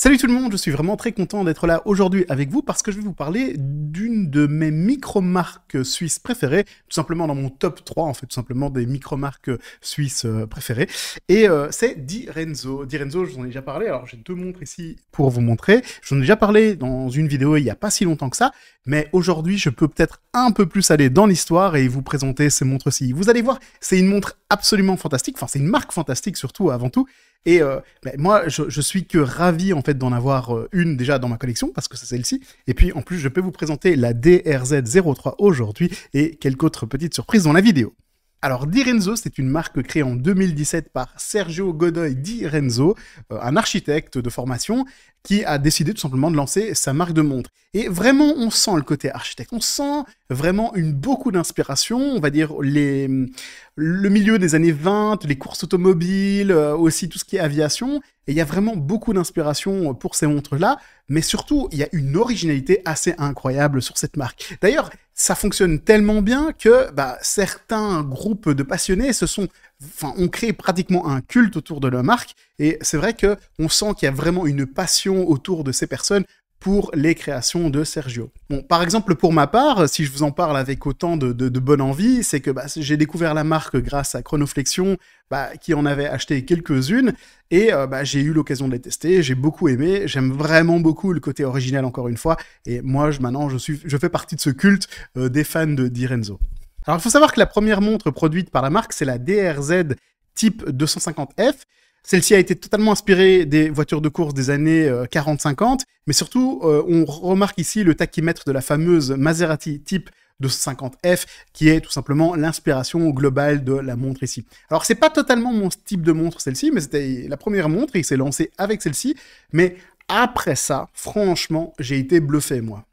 Salut tout le monde, je suis vraiment très content d'être là aujourd'hui avec vous parce que je vais vous parler d'une de mes micro-marques suisses préférées, tout simplement dans mon top 3 en fait, tout simplement des micro-marques suisses euh, préférées. Et euh, c'est Di Renzo. Di Renzo, je vous en ai déjà parlé, alors j'ai deux montres ici pour vous montrer. je vous en ai déjà parlé dans une vidéo il n'y a pas si longtemps que ça, mais aujourd'hui je peux peut-être un peu plus aller dans l'histoire et vous présenter ces montres-ci. Vous allez voir, c'est une montre absolument fantastique. Enfin, c'est une marque fantastique surtout avant tout. Et euh, moi, je, suis que ravi en fait d'en avoir euh, une déjà dans ma collection parce que c'est celle-ci. Et puis en plus, je peux vous présenter la DRZ03 aujourd'hui et quelques autres petites surprises dans la vidéo. Alors, Direnzo, c'est une marque créée en 2017 par Sergio Godoy Direnzo, euh, un architecte de formation qui a décidé tout simplement de lancer sa marque de montre. Et vraiment, on sent le côté architecte, on sent vraiment une beaucoup d'inspiration, on va dire le milieu des années 20, les courses automobiles, euh, aussi tout ce qui est aviation. Et il y a vraiment beaucoup d'inspiration pour ces montres-là, mais surtout, il y a une originalité assez incroyable sur cette marque. D'ailleurs, ça fonctionne tellement bien que bah, certains groupes de passionnés se sont, ont créé pratiquement un culte autour de leur marque. Et c'est vrai qu'on sent qu'il y a vraiment une passion autour de ces personnes pour les créations de Sergio. Bon, par exemple, pour ma part, si je vous en parle avec autant de, bonne envie, c'est que bah, j'ai découvert la marque grâce à Chronoflexion, bah, qui en avait acheté quelques-unes, et euh, bah, j'ai eu l'occasion de les tester, j'ai beaucoup aimé, j'aime vraiment beaucoup le côté original encore une fois, et moi, je, maintenant, je, suis, je fais partie de ce culte euh, des fans de Direnzo. Alors, il faut savoir que la première montre produite par la marque, c'est la DRZ Type 250F, celle-ci a été totalement inspirée des voitures de course des années 40-50, euh, mais surtout, euh, on remarque ici le tachymètre de la fameuse Maserati Type 250F, qui est tout simplement l'inspiration globale de la montre ici. Alors, c'est pas totalement mon type de montre, celle-ci, mais c'était la première montre, et il s'est lancé avec celle-ci, mais après ça, franchement, j'ai été bluffé, moi.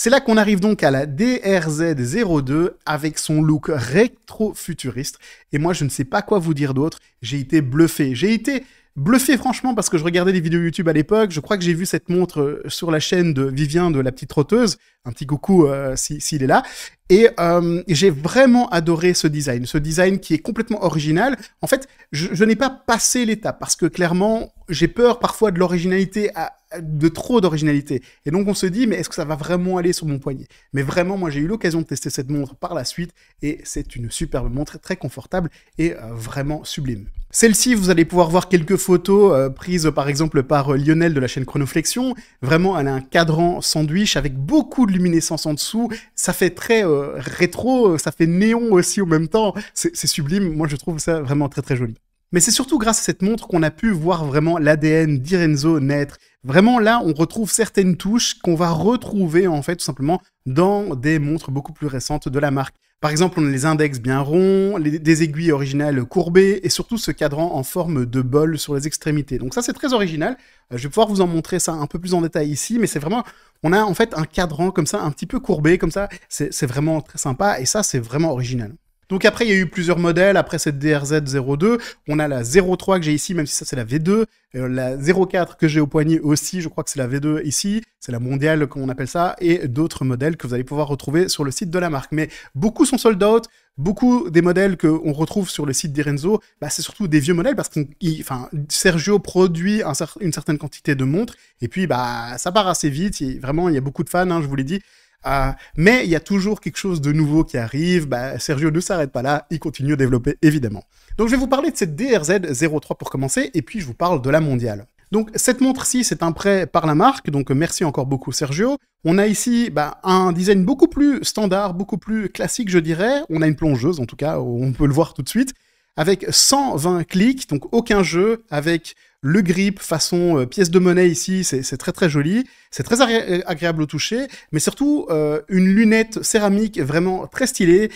C'est là qu'on arrive donc à la DRZ02 avec son look rétro-futuriste. Et moi, je ne sais pas quoi vous dire d'autre. J'ai été bluffé. J'ai été bluffé franchement parce que je regardais des vidéos YouTube à l'époque. Je crois que j'ai vu cette montre euh, sur la chaîne de Vivien de la petite trotteuse. Un petit coucou euh, s'il est là. Et euh, j'ai vraiment adoré ce design, ce design qui est complètement original. En fait, je, n'ai pas passé l'étape parce que clairement, j'ai peur parfois de l'originalité de trop d'originalité. Et donc on se dit, mais est-ce que ça va vraiment aller sur mon poignet Mais vraiment, moi j'ai eu l'occasion de tester cette montre par la suite et c'est une superbe montre très confortable et vraiment sublime. Celle-ci, vous allez pouvoir voir quelques photos euh, prises par exemple par euh, Lionel de la chaîne Chronoflexion. Vraiment, elle a un cadran sandwich avec beaucoup de luminescence en dessous. Ça fait très euh, rétro, ça fait néon aussi au même temps. C'est sublime. Moi, je trouve ça vraiment très très joli. Mais c'est surtout grâce à cette montre qu'on a pu voir vraiment l'ADN d'Irenzo naître. Vraiment là, on retrouve certaines touches qu'on va retrouver en fait tout simplement dans des montres beaucoup plus récentes de la marque. Par exemple, on a les index bien ronds, des aiguilles originales courbées et surtout ce cadran en forme de bol sur les extrémités. Donc ça, c'est très original. Euh, je vais pouvoir vous en montrer ça un peu plus en détail ici, mais c'est vraiment, on a en fait un cadran comme ça, un petit peu courbé comme ça. C'est vraiment très sympa et ça, c'est vraiment original. Donc après, il y a eu plusieurs modèles. Après cette DRZ-02, on a la 03 que j'ai ici, même si ça c'est la V2. Euh, la 04 que j'ai au poignet aussi, je crois que c'est la V2 ici. C'est la mondiale, comme on appelle ça. Et d'autres modèles que vous allez pouvoir retrouver sur le site de la marque. Mais beaucoup sont sold out. Beaucoup des modèles qu'on retrouve sur le site d'Irenzo, bah, c'est surtout des vieux modèles parce que enfin, Sergio produit une certaine quantité de montres et puis bah ça part assez vite. vraiment, il y a beaucoup de fans, hein, je vous l'ai dit. Ah, mais il y a toujours quelque chose de nouveau qui arrive. Bah, Sergio ne s'arrête pas là, il continue à développer évidemment. Donc je vais vous parler de cette DRZ03 pour commencer, et puis je vous parle de la mondiale. Donc cette montre-ci, c'est un prêt par la marque, donc merci encore beaucoup Sergio. On a ici bah, un design beaucoup plus standard, beaucoup plus classique je dirais. On a une plongeuse en tout cas, on peut le voir tout de suite, avec 120 clics, donc aucun jeu, avec le grip façon euh, pièce de monnaie ici, c'est très très joli, c'est très euh, agréable au toucher, mais surtout euh, une lunette céramique vraiment très stylée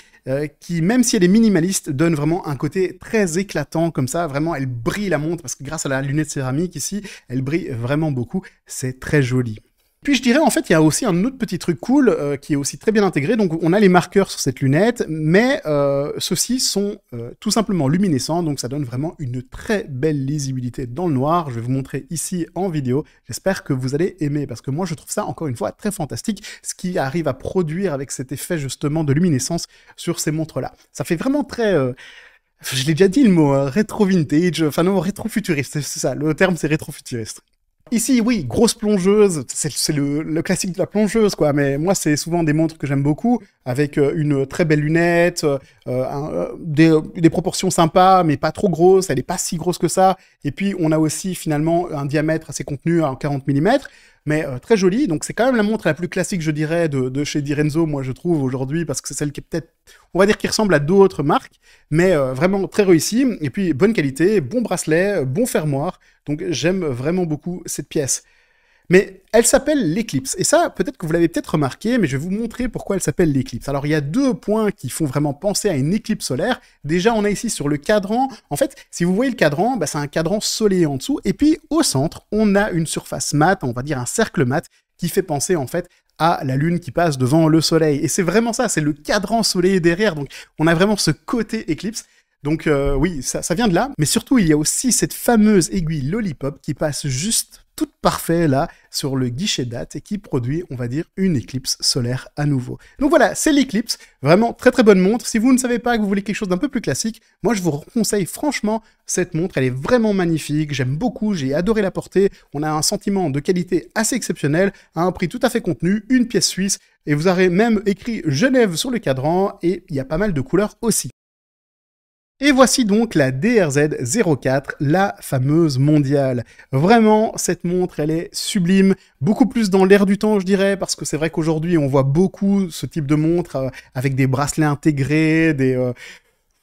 qui, même si elle est minimaliste, donne vraiment un côté très éclatant comme ça, vraiment elle brille la montre parce que grâce à la lunette céramique ici, elle brille vraiment beaucoup, c'est très joli. Puis je dirais, en fait, il y a aussi un autre petit truc cool euh, qui est aussi très bien intégré. Donc, on a les marqueurs sur cette lunette, mais euh, ceux-ci sont euh, tout simplement luminescents. Donc, ça donne vraiment une très belle lisibilité dans le noir. Je vais vous montrer ici en vidéo. J'espère que vous allez aimer parce que moi, je trouve ça encore une fois très fantastique ce qui arrive à produire avec cet effet justement de luminescence sur ces montres-là. Ça fait vraiment très je l'ai déjà dit le mot, hein, rétro vintage, enfin non, rétro futuriste, c'est ça, le terme c'est rétro futuriste. Ici, oui, grosse plongeuse, c'est le, classique de la plongeuse, quoi. Mais moi, c'est souvent des montres que j'aime beaucoup, avec euh, une très belle lunette, euh, euh, des, proportions sympas, mais pas trop grosses. Elle n'est pas si grosse que ça. Et puis, on a aussi finalement un diamètre assez contenu à 40 mm mais euh, très jolie. Donc c'est quand même la montre la plus classique, je dirais, de, chez Direnzo, moi je trouve aujourd'hui, parce que c'est celle qui est peut-être, on va dire, qui ressemble à d'autres marques, mais euh, vraiment très réussie. Et puis bonne qualité, bon bracelet, euh, bon fermoir. Donc j'aime vraiment beaucoup cette pièce. Mais elle s'appelle l'éclipse. Et ça, peut-être que vous l'avez peut-être remarqué, mais je vais vous montrer pourquoi elle s'appelle l'éclipse. Alors, il y a deux points qui font vraiment penser à une éclipse solaire. Déjà, on a ici sur le cadran. En fait, si vous voyez le cadran, bah, c'est un cadran soleil en dessous. Et puis, au centre, on a une surface mate, on va dire un cercle mat, qui fait penser en fait à la lune qui passe devant le soleil. Et c'est vraiment ça, c'est le cadran soleil derrière. Donc, on a vraiment ce côté éclipse. Donc euh, oui, ça, vient de là. Mais surtout, il y a aussi cette fameuse aiguille lollipop qui passe juste toute parfaite là sur le guichet date et qui produit, on va dire, une éclipse solaire à nouveau. Donc voilà, c'est l'éclipse. Vraiment très très bonne montre. Si vous ne savez pas que vous voulez quelque chose d'un peu plus classique, moi je vous conseille franchement cette montre. Elle est vraiment magnifique. J'aime beaucoup. J'ai adoré la portée. On a un sentiment de qualité assez exceptionnel à un prix tout à fait contenu. Une pièce suisse. Et vous aurez même écrit Genève sur le cadran et il y a pas mal de couleurs aussi. Et voici donc la DRZ04, la fameuse mondiale. Vraiment, cette montre, elle est sublime, beaucoup plus dans l'air du temps, je dirais, parce que c'est vrai qu'aujourd'hui, on voit beaucoup ce type de montre euh, avec des bracelets intégrés, des, euh,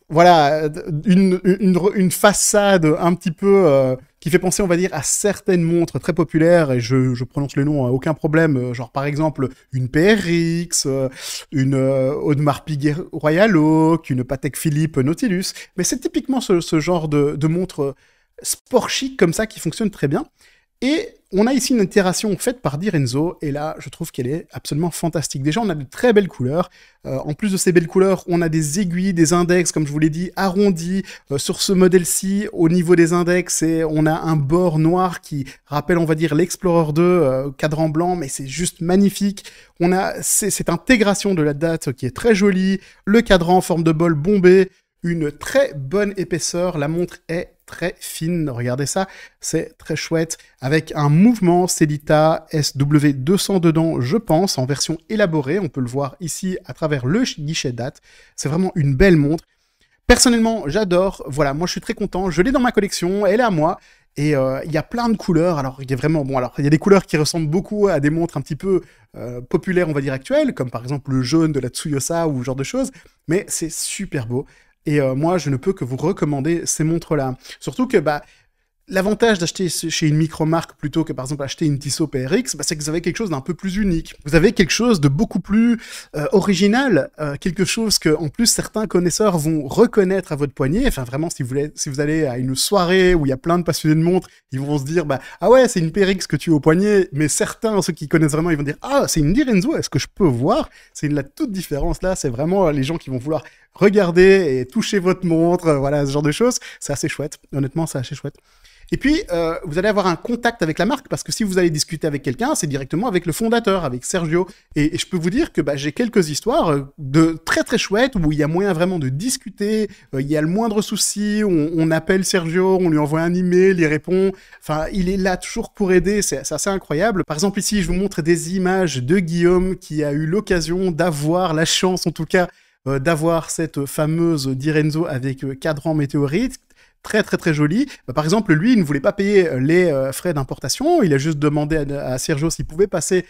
voilà, une, une, façade un petit peu euh, qui fait penser, on va dire, à certaines montres très populaires, et je, je prononce les noms à hein, aucun problème, euh, genre par exemple une PRX, euh, une Audemars Piguet Royal Oak, une Patek Philippe Nautilus, mais c'est typiquement ce, ce genre de, de montres sport chic comme ça qui fonctionne très bien. Et on a ici une itération faite par Direnzo, et là, je trouve qu'elle est absolument fantastique. Déjà, on a de très belles couleurs. Euh, en plus de ces belles couleurs, on a des aiguilles, des index, comme je vous l'ai dit, arrondis. Euh, sur ce modèle-ci, au niveau des index, et on a un bord noir qui rappelle, on va dire, l'Explorer 2, euh, cadran blanc, mais c'est juste magnifique. On a cette intégration de la date qui est très jolie, le cadran en forme de bol bombé, une très bonne épaisseur. La montre est très fine. Regardez ça, c'est très chouette. Avec un mouvement Celita SW200 dedans, je pense, en version élaborée. On peut le voir ici à travers le guichet date. C'est vraiment une belle montre. Personnellement, j'adore. Voilà, moi je suis très content. Je l'ai dans ma collection, elle est à moi. Et euh, il y a plein de couleurs. Alors, il y a vraiment, bon, alors, il y a des couleurs qui ressemblent beaucoup à des montres un petit peu euh, populaires, on va dire actuelles, comme par exemple le jaune de la Tsuyosa ou ce genre de choses. Mais c'est super beau. Et euh, moi, je ne peux que vous recommander ces montres-là. Surtout que, bah, L'avantage d'acheter chez une micro-marque plutôt que par exemple acheter une Tissot PRX, bah, c'est que vous avez quelque chose d'un peu plus unique. Vous avez quelque chose de beaucoup plus euh, original, euh, quelque chose que en plus certains connaisseurs vont reconnaître à votre poignet. Enfin vraiment, si vous, si vous allez à une soirée où il y a plein de passionnés de montres, ils vont se dire bah ah ouais c'est une PRX que tu as au poignet. Mais certains, ceux qui connaissent vraiment, ils vont dire ah c'est une Direnzo. Est-ce que je peux voir C'est la toute différence là. C'est vraiment les gens qui vont vouloir regardez et touchez votre montre, voilà, ce genre de choses. C'est assez chouette. Honnêtement, c'est assez chouette. Et puis, euh, vous allez avoir un contact avec la marque parce que si vous allez discuter avec quelqu'un, c'est directement avec le fondateur, avec Sergio. Et, je peux vous dire que bah, j'ai quelques histoires euh, de très très chouettes où il y a moyen vraiment de discuter. Euh, il y a le moindre souci, on, on, appelle Sergio, on lui envoie un email, il répond. Enfin, il est là toujours pour aider. C'est assez incroyable. Par exemple, ici, je vous montre des images de Guillaume qui a eu l'occasion d'avoir la chance, en tout cas euh, d'avoir cette fameuse Direnzo avec euh, cadran météorite, très très très joli. Euh, par exemple, lui, il ne voulait pas payer les frais d'importation. Il a juste demandé à, Sergio s'il pouvait passer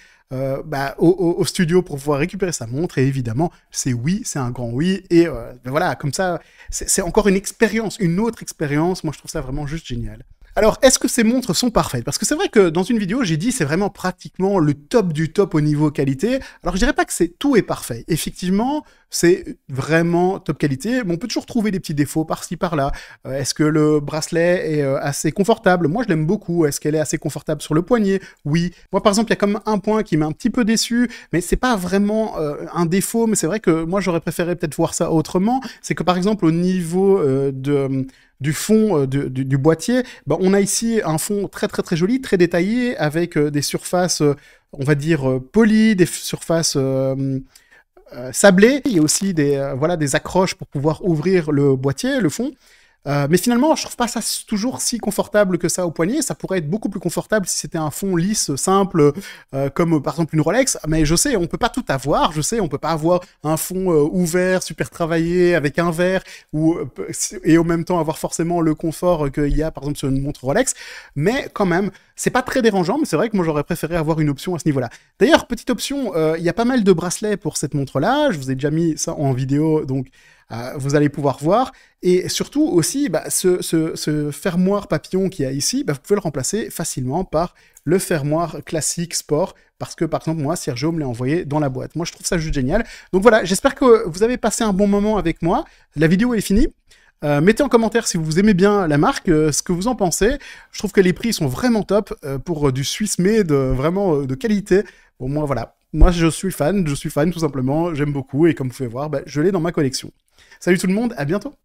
bah, au, studio pour pouvoir récupérer sa montre. Et évidemment, c'est oui, c'est un grand oui. Et voilà, comme ça, c'est encore une expérience, une autre expérience. Moi, je trouve ça vraiment juste génial. Alors, est-ce que ces montres sont parfaites Parce que c'est vrai que dans une vidéo, j'ai dit c'est vraiment pratiquement le top du top au niveau qualité. Alors, je dirais pas que c'est tout est parfait. Effectivement, c'est vraiment top qualité. Mais on peut toujours trouver des petits défauts par-ci par-là. Euh, est-ce que le bracelet est euh, assez confortable Moi, je l'aime beaucoup. Est-ce qu'elle est assez confortable sur le poignet Oui. Moi, par exemple, il y a comme un point qui m'a un petit peu déçu, mais c'est pas vraiment euh, un défaut. Mais c'est vrai que moi, j'aurais préféré peut-être voir ça autrement. C'est que par exemple, au niveau de du fond euh, du, boîtier, bah, on a ici un fond très très très joli, très détaillé, avec euh, des surfaces, euh, on va dire, polies, des surfaces sablées. Il y a aussi des, voilà, des accroches pour pouvoir ouvrir le boîtier, le fond. Euh, mais finalement, je trouve pas ça toujours si confortable que ça au poignet. Ça pourrait être beaucoup plus confortable si c'était un fond lisse, simple, euh, comme par exemple une Rolex. Mais je sais, on peut pas tout avoir. Je sais, on peut pas avoir un fond euh, ouvert, super travaillé, avec un verre, et en même temps avoir forcément le confort qu'il y a par exemple sur une montre Rolex. Mais quand même, c'est pas très dérangeant. Mais c'est vrai que moi j'aurais préféré avoir une option à ce niveau-là. D'ailleurs, petite option, il y a pas mal de bracelets pour cette montre-là. Je vous ai déjà mis ça en vidéo, donc. Euh, vous allez pouvoir voir. Et surtout aussi, bah, ce, fermoir papillon qu'il y a ici, bah, vous pouvez le remplacer facilement par le fermoir classique sport, parce que par exemple, moi, Sergio me l'a envoyé dans la boîte. Moi, je trouve ça juste génial. Donc voilà, j'espère que vous avez passé un bon moment avec moi. La vidéo est finie. Euh, mettez en commentaire si vous aimez bien la marque, euh, ce que vous en pensez. Je trouve que les prix sont vraiment top pour du Swiss made, vraiment de qualité. Au bon, moi, voilà. Moi, je suis fan, je suis fan tout simplement, j'aime beaucoup, et comme vous pouvez voir, bah, je l'ai dans ma collection. Salut tout le monde, à bientôt